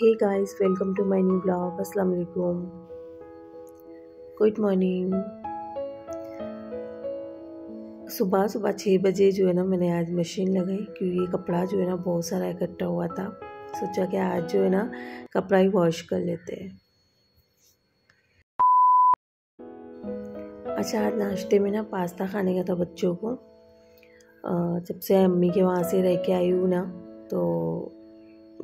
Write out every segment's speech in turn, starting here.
hey guys welcome to my new blog अस्सलाम वालेकुम good morning सुबह सुबह छः बजे जो है ना मैंने आज मशीन लगाई क्योंकि कपड़ा जो है ना बहुत सारा इकट्ठा हुआ था सोचा कि आज जो है ना कपड़ा ही वॉश कर लेते हैं अच्छा आज नाश्ते में ना पास्ता खाने का था बच्चों को जब से अम्मी के वहाँ से रह के आई हूँ ना तो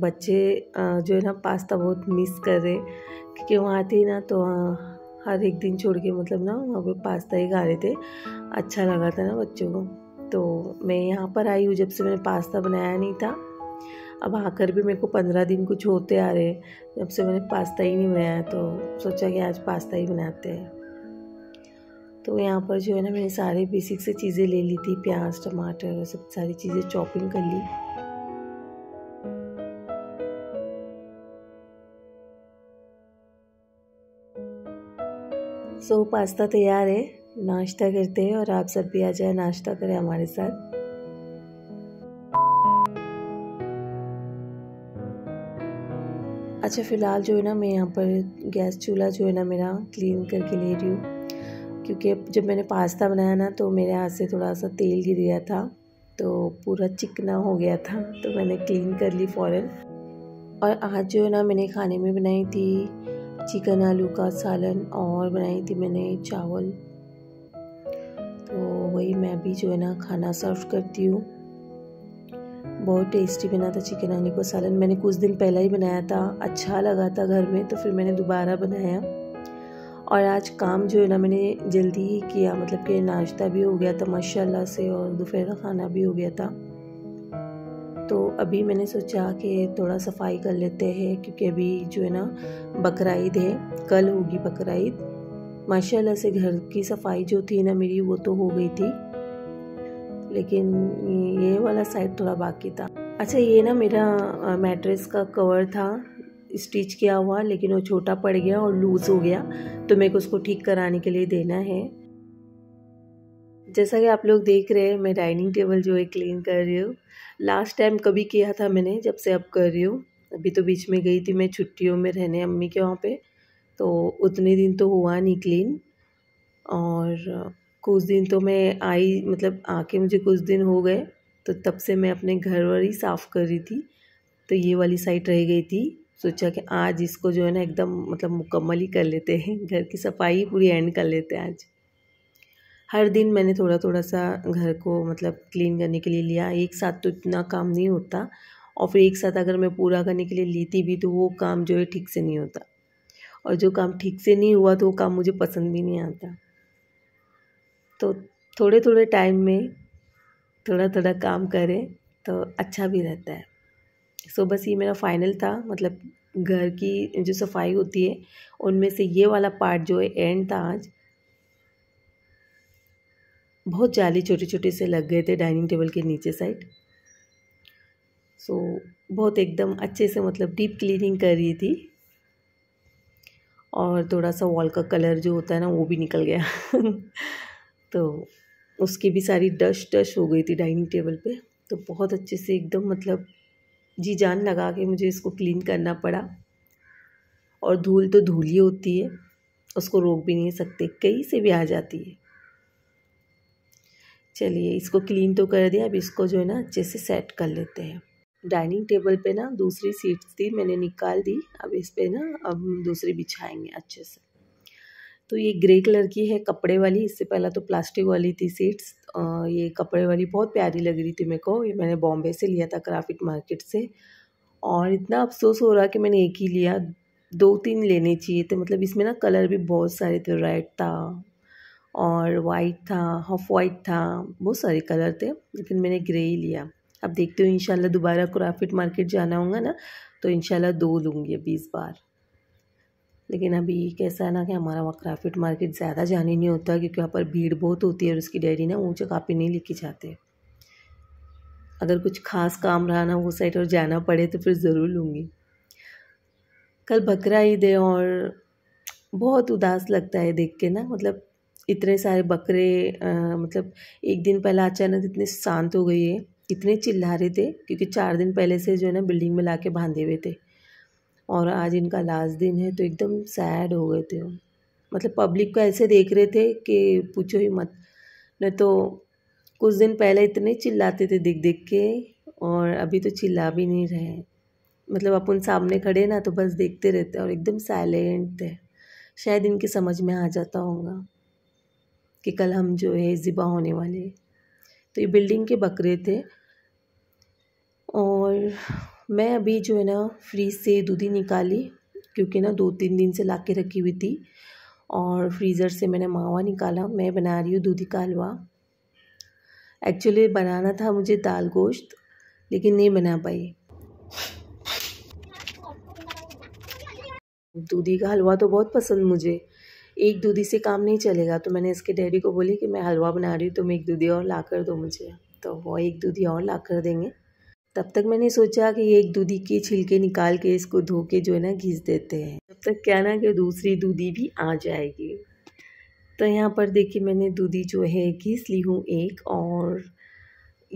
बच्चे जो है ना पास्ता बहुत मिस कर रहे क्योंकि वहाँ थे ना तो हर एक दिन छोड़ के मतलब ना वहाँ पे पास्ता ही खा रहे थे अच्छा लगा था ना बच्चों को तो मैं यहाँ पर आई हूँ जब से मैंने पास्ता बनाया नहीं था अब आकर भी मेरे को पंद्रह दिन कुछ होते आ रहे जब से मैंने पास्ता ही नहीं बनाया तो सोचा कि आज पास्ता ही बनाते हैं तो यहाँ पर जो है ना मैंने सारे बेसिक से चीज़ें ले ली थी प्याज टमाटर सब सारी चीज़ें चॉपिंग कर ली सो so, पास्ता तैयार है नाश्ता करते हैं और आप सब भी आ जाए नाश्ता करें हमारे साथ अच्छा फ़िलहाल जो है ना मैं यहाँ पर गैस चूल्हा जो है ना मेरा क्लीन करके ले रही हूँ क्योंकि जब मैंने पास्ता बनाया ना तो मेरे हाथ से थोड़ा सा तेल गिर गया था तो पूरा चिकना हो गया था तो मैंने क्लीन कर ली फ़ौरन और आज जो है ना मैंने खाने में बनाई थी चिकन आलू का सालन और बनाई थी मैंने चावल तो वही मैं भी जो है ना खाना सर्व करती हूँ बहुत टेस्टी बना था चिकन आलू का सालन मैंने कुछ दिन पहला ही बनाया था अच्छा लगा था घर में तो फिर मैंने दोबारा बनाया और आज काम जो है ना मैंने जल्दी ही किया मतलब कि नाश्ता भी हो गया था माशाल्लाह से और दोपहर का खाना भी हो गया था तो अभी मैंने सोचा कि थोड़ा सफाई कर लेते हैं क्योंकि अभी जो है ना बकरा ईद है कल होगी बकरा ईद माशाल्लाह से घर की सफाई जो थी ना मेरी वो तो हो गई थी लेकिन ये वाला साइड थोड़ा बाकी था अच्छा ये ना मेरा मैट्रेस का कवर था स्टिच किया हुआ लेकिन वो छोटा पड़ गया और लूज़ हो गया तो मेरे को उसको ठीक कराने के लिए देना है जैसा कि आप लोग देख रहे हैं मैं डाइनिंग टेबल जो है क्लीन कर रही हूँ लास्ट टाइम कभी किया था मैंने जब से अब कर रही हूँ अभी तो बीच में गई थी मैं छुट्टियों में रहने अम्मी के वहाँ पे तो उतने दिन तो हुआ नहीं क्लीन और कुछ दिन तो मैं आई मतलब आके मुझे कुछ दिन हो गए तो तब से मैं अपने घर वर ही साफ़ कर रही थी तो ये वाली साइड रह गई थी सोचा कि आज इसको जो है ना एकदम मतलब मुकम्मल ही कर लेते हैं घर की सफाई पूरी एंड कर लेते हैं आज हर दिन मैंने थोड़ा थोड़ा सा घर को मतलब क्लीन करने के लिए लिया एक साथ तो इतना काम नहीं होता और फिर एक साथ अगर मैं पूरा करने के लिए लेती भी तो वो काम जो है ठीक से नहीं होता और जो काम ठीक से नहीं हुआ तो वो काम मुझे पसंद भी नहीं आता तो थोड़े थोड़े टाइम में थोड़ा थोड़ा काम करें तो अच्छा भी रहता है सो बस ये मेरा फाइनल था मतलब घर की जो सफाई होती है उनमें से ये वाला पार्ट जो है एंड था आज बहुत जाली छोटे छोटे से लग गए थे डाइनिंग टेबल के नीचे साइड सो बहुत एकदम अच्छे से मतलब डीप क्लीनिंग कर रही थी और थोड़ा सा वॉल का कलर जो होता है ना वो भी निकल गया तो उसकी भी सारी डस्ट डस्ट हो गई थी डाइनिंग टेबल पे तो बहुत अच्छे से एकदम मतलब जी जान लगा के मुझे इसको क्लीन करना पड़ा और धूल तो धूल ही होती है उसको रोक भी नहीं सकते कहीं से भी आ जाती है चलिए इसको क्लीन तो कर दिया अब इसको जो है ना अच्छे से सेट कर लेते हैं डाइनिंग टेबल पे ना दूसरी सीट थी मैंने निकाल दी अब इस पर ना अब दूसरी बिछाएंगे अच्छे से तो ये ग्रे कलर की है कपड़े वाली इससे पहला तो प्लास्टिक वाली थी सीट्स ये कपड़े वाली बहुत प्यारी लग रही थी मेरे को ये मैंने बॉम्बे से लिया था क्राफिट मार्केट से और इतना अफसोस हो रहा कि मैंने एक ही लिया दो तीन लेने चाहिए थे मतलब इसमें ना कलर भी बहुत सारे थे रेड था और वाइट था हॉफ वाइट था बहुत सारे कलर थे लेकिन मैंने ग्रे ही लिया अब देखते हो इंशाल्लाह दोबारा क्राफिट मार्केट जाना होगा ना तो इंशाल्लाह दो लूँगी अभी इस बार लेकिन अभी कैसा है ना कि हमारा वहाँ क्राफिट मार्केट ज़्यादा जाने नहीं होता क्योंकि वहाँ पर भीड़ बहुत होती है और उसकी डायरी ना वो जगह नहीं लेके जाते अगर कुछ खास काम रहा ना वो साइड और जाना पड़े तो फिर ज़रूर लूँगी कल बकरा ईद है और बहुत उदास लगता है देख के ना मतलब इतने सारे बकरे आ, मतलब एक दिन पहले अचानक इतने शांत हो गई है इतने चिल्ला रहे थे क्योंकि चार दिन पहले से जो है ना बिल्डिंग में ला के बांधे हुए थे और आज इनका लास्ट दिन है तो एकदम सैड हो गए थे मतलब पब्लिक को ऐसे देख रहे थे कि पूछो ही मत न तो कुछ दिन पहले इतने चिल्लाते थे देख देख के और अभी तो चिल्ला भी नहीं रहे मतलब अपन सामने खड़े ना तो बस देखते रहते और एकदम साइलेंट थे शायद इनकी समझ में आ जाता होगा कि कल हम जो है ज़िबा होने वाले तो ये बिल्डिंग के बकरे थे और मैं अभी जो है ना फ्रीज से दूधी निकाली क्योंकि ना दो तीन दिन से ला के रखी हुई थी और फ्रीज़र से मैंने मावा निकाला मैं बना रही हूँ दूधी का हलवा एक्चुअली बनाना था मुझे दाल गोश्त लेकिन नहीं बना पाई दूधी का हलवा तो बहुत पसंद मुझे एक दूधी से काम नहीं चलेगा तो मैंने इसके डैडी को बोली कि मैं हलवा बना रही हूँ तुम एक दूधी और ला कर दो मुझे तो वो एक दूधी और ला कर देंगे तब तक मैंने सोचा कि एक दूधी के छिलके निकाल के इसको धो के जो है ना घिस देते हैं तब तक क्या ना कि दूसरी दूधी भी आ जाएगी तो यहाँ पर देखिए मैंने दूधी जो है घिस ली हूँ एक और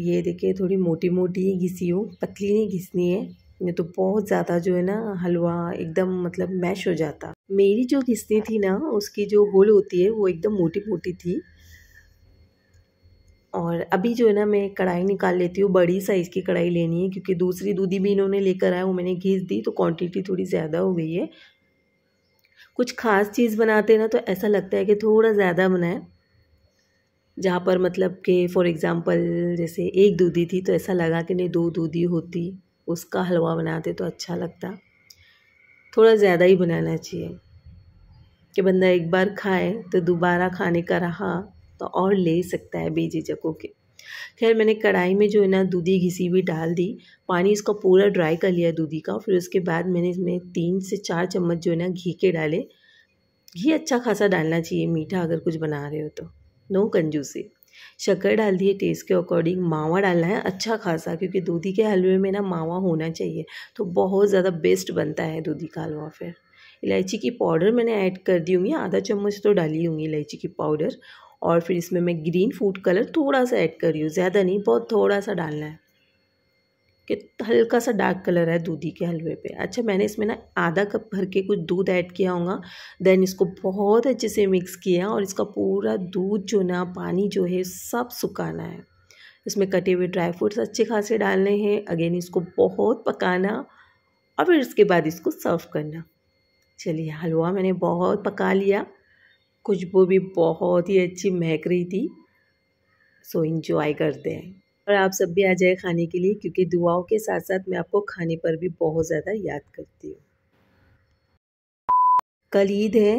ये देखिए थोड़ी मोटी मोटी ही घिसी हूँ पतली नहीं घिसनी है नहीं तो बहुत ज़्यादा जो है ना हलवा एकदम मतलब मैश हो जाता मेरी जो किस्ती थी ना उसकी जो होल होती है वो एकदम मोटी मोटी थी और अभी जो है ना मैं कढ़ाई निकाल लेती हूँ बड़ी साइज़ की कढ़ाई लेनी है क्योंकि दूसरी दूधी भी इन्होंने लेकर आया वो मैंने घीस दी तो क्वांटिटी थोड़ी ज़्यादा हो गई है कुछ ख़ास चीज़ बनाते ना तो ऐसा लगता है कि थोड़ा ज़्यादा बनाए जहाँ पर मतलब कि फॉर एग्ज़ाम्पल जैसे एक दूधी थी तो ऐसा लगा कि नहीं दो दूधी होती उसका हलवा बनाते तो अच्छा लगता थोड़ा ज़्यादा ही बनाना चाहिए कि बंदा एक बार खाए तो दोबारा खाने का रहा तो और ले सकता है बेझिझक के खैर मैंने कढ़ाई में जो है ना दूधी घिसी हुई डाल दी पानी इसका पूरा ड्राई कर लिया दूधी का फिर उसके बाद मैंने इसमें तीन से चार चम्मच जो है ना घी के डाले घी अच्छा खासा डालना चाहिए मीठा अगर कुछ बना रहे हो तो नो कंजूसी शक्कर डाल दिए टेस्ट के अकॉर्डिंग मावा डालना है अच्छा खासा क्योंकि दूधी के हलवे में ना मावा होना चाहिए तो बहुत ज़्यादा बेस्ट बनता है दूधी का हलवा फिर इलायची की पाउडर मैंने ऐड कर दी होंगी आधा चम्मच तो डाली होंगी इलायची की पाउडर और फिर इसमें मैं ग्रीन फूड कलर थोड़ा सा ऐड कर रही हूँ ज़्यादा नहीं बहुत थोड़ा सा डालना है कि हल्का सा डार्क कलर है दूधी के हलवे पे अच्छा मैंने इसमें ना आधा कप भर के कुछ दूध ऐड किया होगा देन इसको बहुत अच्छे से मिक्स किया और इसका पूरा दूध जो ना पानी जो है सब सुखाना है इसमें कटे हुए ड्राई फ्रूट्स अच्छे खासे डालने हैं अगेन इसको बहुत पकाना और फिर इसके बाद इसको सर्व करना चलिए हलवा मैंने बहुत पका लिया खुशबू भी बहुत ही अच्छी महक रही थी सो इन्जॉय करते हैं और आप सब भी आ जाए खाने के लिए क्योंकि दुआओं के साथ साथ मैं आपको खाने पर भी बहुत ज़्यादा याद करती हूँ कल ईद है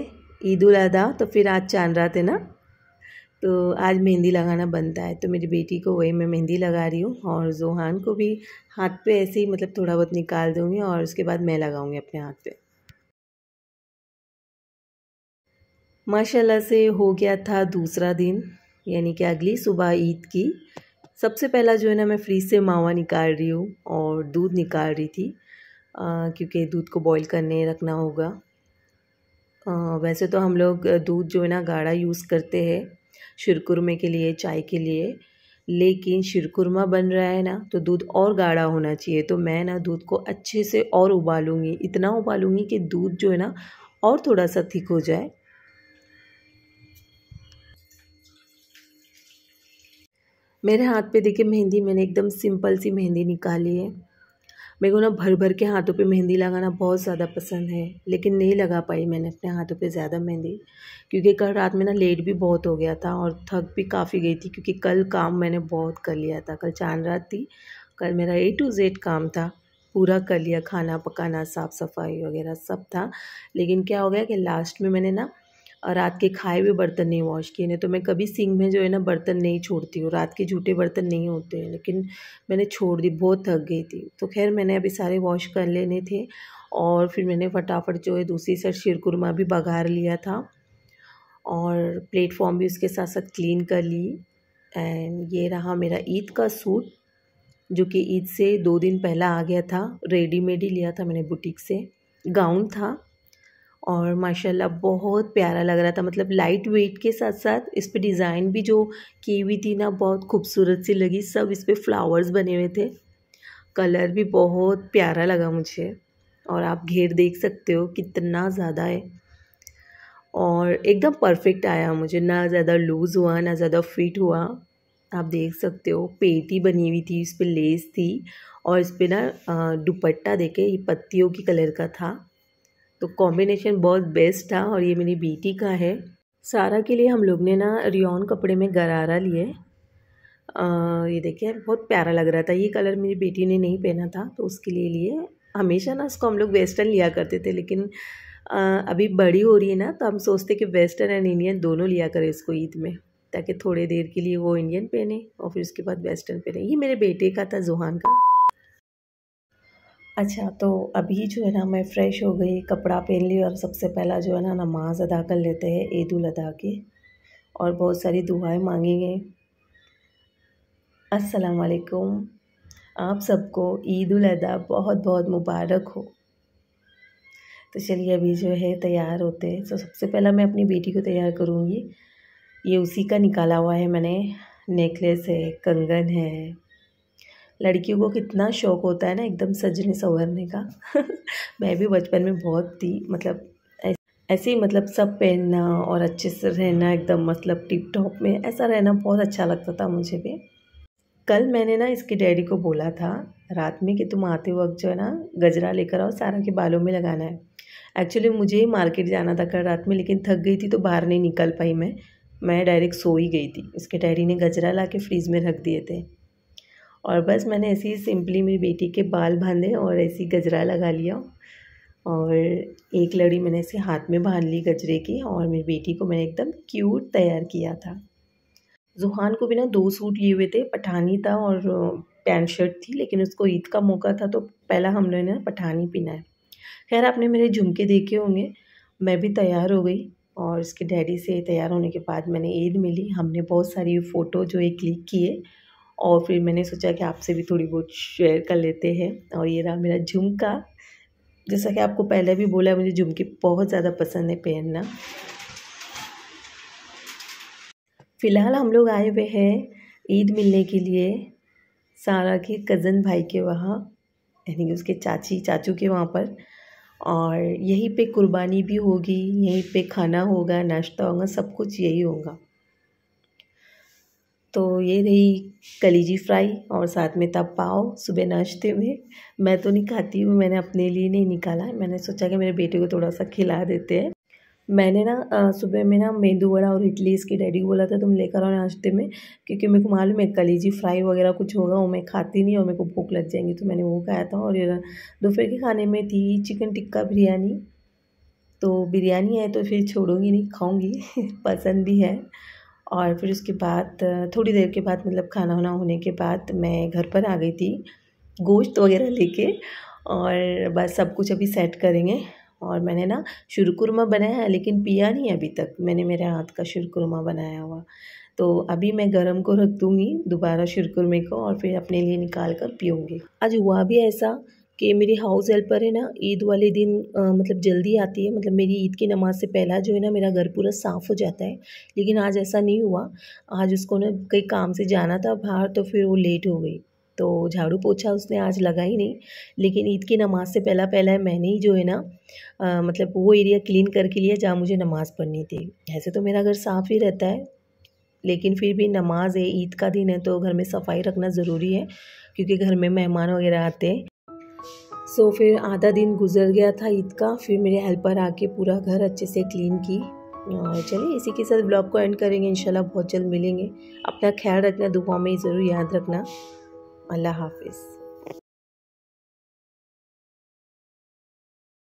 ईद उल अदा तो फिर आज चांद रात है ना तो आज मेहंदी लगाना बनता है तो मेरी बेटी को वही मैं मेहंदी लगा रही हूँ और जोहान को भी हाथ पे ऐसे ही मतलब थोड़ा बहुत निकाल दूँगी और उसके बाद मैं लगाऊँगी अपने हाथ पे माशाल्लाह से हो गया था दूसरा दिन यानी कि अगली सुबह ईद की सबसे पहला जो है ना मैं फ्रीज से मावा निकाल रही हूँ और दूध निकाल रही थी क्योंकि दूध को बॉईल करने रखना होगा आ, वैसे तो हम लोग दूध जो है ना गाढ़ा यूज़ करते हैं शिरकुरमे के लिए चाय के लिए लेकिन शिरकुरमा बन रहा है ना तो दूध और गाढ़ा होना चाहिए तो मैं ना दूध को अच्छे से और उबालूँगी इतना उबालूँगी कि दूध जो है ना और थोड़ा सा थिक हो जाए मेरे हाथ पे देखिए मेहंदी मैंने एकदम सिंपल सी मेहंदी निकाली है मेरे को ना भर भर के हाथों पे मेहंदी लगाना बहुत ज़्यादा पसंद है लेकिन नहीं लगा पाई मैंने अपने हाथों पे ज़्यादा मेहंदी क्योंकि कल रात में ना लेट भी बहुत हो गया था और थक भी काफ़ी गई थी क्योंकि कल काम मैंने बहुत कर लिया था कल चांद रात थी कल मेरा ए टू जेड काम था पूरा कर लिया खाना पकाना साफ़ सफाई वगैरह सब था लेकिन क्या हो गया कि लास्ट में मैंने ना और रात के खाए हुए बर्तन नहीं वॉश किए नहीं तो मैं कभी सिंक में जो है ना बर्तन नहीं छोड़ती हूँ रात के झूठे बर्तन नहीं होते हैं लेकिन मैंने छोड़ दी बहुत थक गई थी तो खैर मैंने अभी सारे वॉश कर लेने थे और फिर मैंने फटाफट जो है दूसरी साइड शिरकुरमा भी बघार लिया था और प्लेटफॉर्म भी उसके साथ साथ क्लीन कर ली एंड ये रहा मेरा ईद का सूट जो कि ईद से दो दिन पहला आ गया था रेडीमेड ही लिया था मैंने बुटीक से गाउन था और माशाल्लाह बहुत प्यारा लग रहा था मतलब लाइट वेट के साथ साथ इस पर डिज़ाइन भी जो की हुई थी ना बहुत खूबसूरत सी लगी सब इस पर फ्लावर्स बने हुए थे कलर भी बहुत प्यारा लगा मुझे और आप घेर देख सकते हो कितना ज़्यादा है और एकदम परफेक्ट आया मुझे ना ज़्यादा लूज़ हुआ ना ज़्यादा फिट हुआ आप देख सकते हो पेटी बनी हुई थी इस पर लेस थी और इस पर ना दुपट्टा देखे ये पत्तियों की कलर का था तो कॉम्बिनेशन बहुत बेस्ट था और ये मेरी बेटी का है सारा के लिए हम लोग ने ना रियॉन कपड़े में गरारा लिए ये देखिए बहुत प्यारा लग रहा था ये कलर मेरी बेटी ने नहीं पहना था तो उसके लिए लिए हमेशा ना उसको हम लोग वेस्टर्न लिया करते थे लेकिन आ, अभी बड़ी हो रही है ना तो हम सोचते कि वेस्टर्न एंड इंडियन दोनों लिया करें इसको ईद में ताकि थोड़ी देर के लिए वो इंडियन पहने और फिर उसके बाद वेस्टर्न पहने ये मेरे बेटे का था जुहान का अच्छा तो अभी जो है ना मैं फ़्रेश हो गई कपड़ा पहन ली और सबसे पहला जो है ना नमाज़ अदा कर लेते हैं ईद उल अदा की और बहुत सारी दुआएं मांगेंगे अस्सलाम वालेकुम आप सबको ईद उल अदा बहुत बहुत मुबारक हो तो चलिए अभी जो है तैयार होते हैं तो सबसे पहला मैं अपनी बेटी को तैयार करूँगी ये उसी का निकाला हुआ है मैंने नेकलेस है कंगन है लड़कियों को कितना शौक होता है ना एकदम सजने संवरने का मैं भी बचपन में बहुत थी मतलब ऐसे ही मतलब सब पहनना और अच्छे से रहना एकदम मतलब टिप टॉप में ऐसा रहना बहुत अच्छा लगता था मुझे भी कल मैंने ना इसके डैडी को बोला था रात में कि तुम आते वक्त जो है ना गजरा लेकर आओ सारा के बालों में लगाना है एक्चुअली मुझे ही मार्केट जाना था कल रात में लेकिन थक गई थी तो बाहर नहीं निकल पाई मैं मैं डायरेक्ट सो ही गई थी इसके डैडी ने गजरा ला के फ्रिज में रख दिए थे और बस मैंने ऐसे ही सिंपली मेरी बेटी के बाल बांधे और ऐसी गजरा लगा लिया और एक लड़ी मैंने ऐसे हाथ में बांध ली गजरे की और मेरी बेटी को मैंने एकदम क्यूट तैयार किया था जुहान को भी ना दो सूट लिए हुए थे पठानी था और पैंट शर्ट थी लेकिन उसको ईद का मौका था तो पहला हम लोगों ने पठानी पहना है खैर आपने मेरे झुमके देखे होंगे मैं भी तैयार हो गई और उसके डैडी से तैयार होने के बाद मैंने ईद मिली हमने बहुत सारी फ़ोटो जो है क्लिक किए और फिर मैंने सोचा कि आपसे भी थोड़ी बहुत शेयर कर लेते हैं और ये रहा मेरा झुमका जैसा कि आपको पहले भी बोला मुझे झुमके बहुत ज़्यादा पसंद है पहनना फ़िलहाल हम लोग आए हुए हैं ईद मिलने के लिए सारा के कज़न भाई के वहाँ यानी कि उसके चाची चाचू के वहाँ पर और यहीं पे कुर्बानी भी होगी यहीं पे खाना होगा नाश्ता होगा सब कुछ यही होगा तो ये रही कलीजी फ्राई और साथ में तब पाव सुबह नाश्ते में मैं तो नहीं खाती हूँ मैंने अपने लिए नहीं निकाला मैंने सोचा कि मेरे बेटे को थोड़ा सा खिला देते हैं मैंने ना सुबह में ना मेंदू वड़ा और इडली इसके डैडी को बोला था तुम लेकर आओ नाश्ते में क्योंकि मेरे को मालूम है कलीजी फ्राई वगैरह कुछ होगा वो मैं खाती नहीं और मेरे को भूख लग जाएंगी तो मैंने वो खाया था और दोपहर के खाने में थी चिकन टिक्का बिरयानी तो बिरयानी है तो फिर छोड़ूंगी नहीं खाऊंगी पसंद भी है और फिर उसके बाद थोड़ी देर के बाद मतलब खाना वाना होने के बाद मैं घर पर आ गई थी गोश्त वगैरह लेके और बस सब कुछ अभी सेट करेंगे और मैंने ना शुरकुरमा बनाया है लेकिन पिया नहीं अभी तक मैंने मेरे हाथ का शुरकुरमा बनाया हुआ तो अभी मैं गरम को रख दूँगी दोबारा शुरकुरमे को और फिर अपने लिए निकाल कर पीऊँगी आज हुआ भी ऐसा कि मेरी हाउस हेल्पर है ना ईद वाले दिन आ, मतलब जल्दी आती है मतलब मेरी ईद की नमाज से पहला जो है ना मेरा घर पूरा साफ़ हो जाता है लेकिन आज ऐसा नहीं हुआ आज उसको ना कई काम से जाना था बाहर तो फिर वो लेट हो गई तो झाड़ू पोछा उसने आज लगा ही नहीं लेकिन ईद की नमाज से पहला पहला मैंने ही जो है ना आ, मतलब वो एरिया क्लीन करके लिया जहाँ मुझे नमाज़ पढ़नी थी ऐसे तो मेरा घर साफ़ ही रहता है लेकिन फिर भी नमाज़ है ईद का दिन है तो घर में सफाई रखना ज़रूरी है क्योंकि घर में मेहमान वगैरह आते हैं सो so, फिर आधा दिन गुजर गया था ईद का फिर मेरे हेल्पर आके पूरा घर अच्छे से क्लीन की और चलिए इसी के साथ ब्लॉग को एंड करेंगे इंशाल्लाह बहुत जल्द मिलेंगे अपना ख्याल रखना दुआ में ज़रूर याद रखना अल्लाह हाफिज़